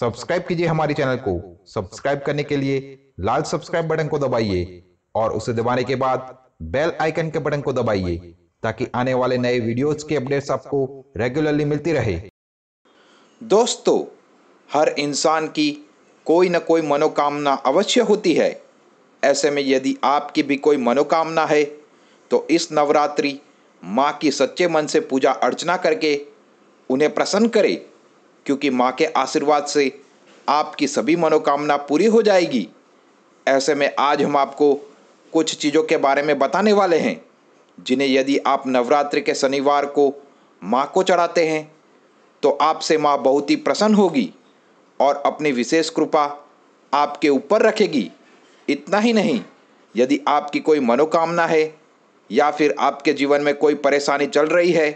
subscribe कीजिए हमारे channel को सब्सक्राइब करने के लिए लाल सब्सक्राइब बटन को दबाइए और उसे दबाने के बाद बेल आइकन के बटन को दबाइए ताकि आने वाले नए वीडियोस के अपडेट्स आपको रेगुलरली मिलती रहे दोस्तों हर इंसान की कोई ना कोई मनोकामना अवश्य होती है ऐसे में यदि आपकी भी कोई मनोकामना है तो इस नवरात्रि माँ की सच्चे मन से पूजा अर्चना करके उन्हें प्रसन्न करें क्योंकि माँ के आशीर्वाद से आपकी सभी मनोकामना पूरी हो जाएगी ऐसे में आज हम आपको कुछ चीज़ों के बारे में बताने वाले हैं जिन्हें यदि आप नवरात्रि के शनिवार को माँ को चढ़ाते हैं तो आपसे माँ बहुत ही प्रसन्न होगी और अपनी विशेष कृपा आपके ऊपर रखेगी इतना ही नहीं यदि आपकी कोई मनोकामना है या फिर आपके जीवन में कोई परेशानी चल रही है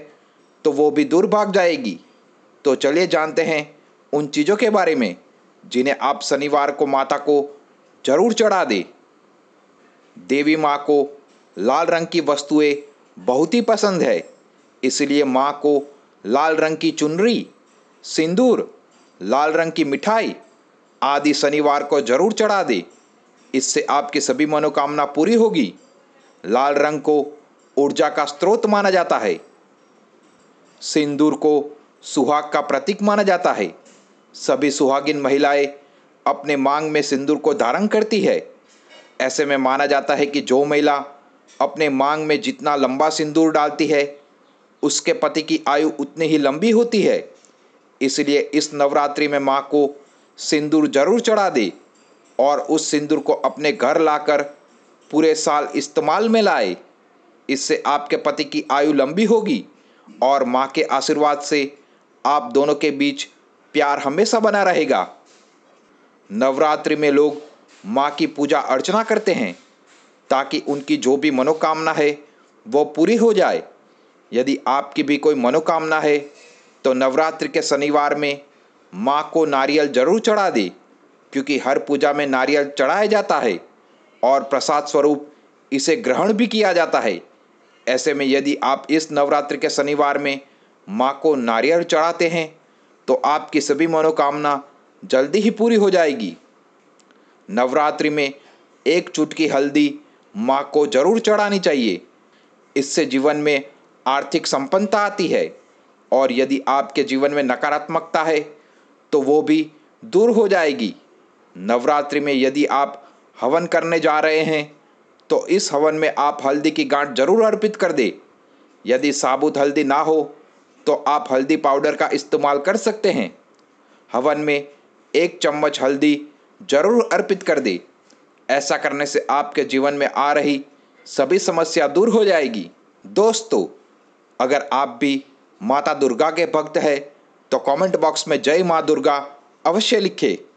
तो वो भी दूर भाग जाएगी तो चलिए जानते हैं उन चीज़ों के बारे में जिन्हें आप शनिवार को माता को जरूर चढ़ा दें देवी माँ को लाल रंग की वस्तुएं बहुत ही पसंद है इसलिए माँ को लाल रंग की चुनरी सिंदूर लाल रंग की मिठाई आदि शनिवार को जरूर चढ़ा दें इससे आपकी सभी मनोकामना पूरी होगी लाल रंग को ऊर्जा का स्रोत माना जाता है सिंदूर को सुहाग का प्रतीक माना जाता है सभी सुहागिन महिलाएं अपने मांग में सिंदूर को धारण करती है ऐसे में माना जाता है कि जो महिला अपने मांग में जितना लंबा सिंदूर डालती है उसके पति की आयु उतनी ही लंबी होती है इसलिए इस नवरात्रि में माँ को सिंदूर जरूर चढ़ा दे और उस सिंदूर को अपने घर लाकर पूरे साल इस्तेमाल में लाए इससे आपके पति की आयु लंबी होगी और माँ के आशीर्वाद से आप दोनों के बीच प्यार हमेशा बना रहेगा नवरात्रि में लोग माँ की पूजा अर्चना करते हैं ताकि उनकी जो भी मनोकामना है वो पूरी हो जाए यदि आपकी भी कोई मनोकामना है तो नवरात्रि के शनिवार में माँ को नारियल जरूर चढ़ा दे क्योंकि हर पूजा में नारियल चढ़ाया जाता है और प्रसाद स्वरूप इसे ग्रहण भी किया जाता है ऐसे में यदि आप इस नवरात्रि के शनिवार में माँ को नारियल चढ़ाते हैं तो आपकी सभी मनोकामना जल्दी ही पूरी हो जाएगी नवरात्रि में एक चुटकी हल्दी माँ को जरूर चढ़ानी चाहिए इससे जीवन में आर्थिक संपन्नता आती है और यदि आपके जीवन में नकारात्मकता है तो वो भी दूर हो जाएगी नवरात्रि में यदि आप हवन करने जा रहे हैं तो इस हवन में आप हल्दी की गांठ जरूर अर्पित कर दें यदि साबुत हल्दी ना हो तो आप हल्दी पाउडर का इस्तेमाल कर सकते हैं हवन में एक चम्मच हल्दी जरूर अर्पित कर दें ऐसा करने से आपके जीवन में आ रही सभी समस्या दूर हो जाएगी दोस्तों अगर आप भी माता दुर्गा के भक्त हैं तो कमेंट बॉक्स में जय माँ दुर्गा अवश्य लिखें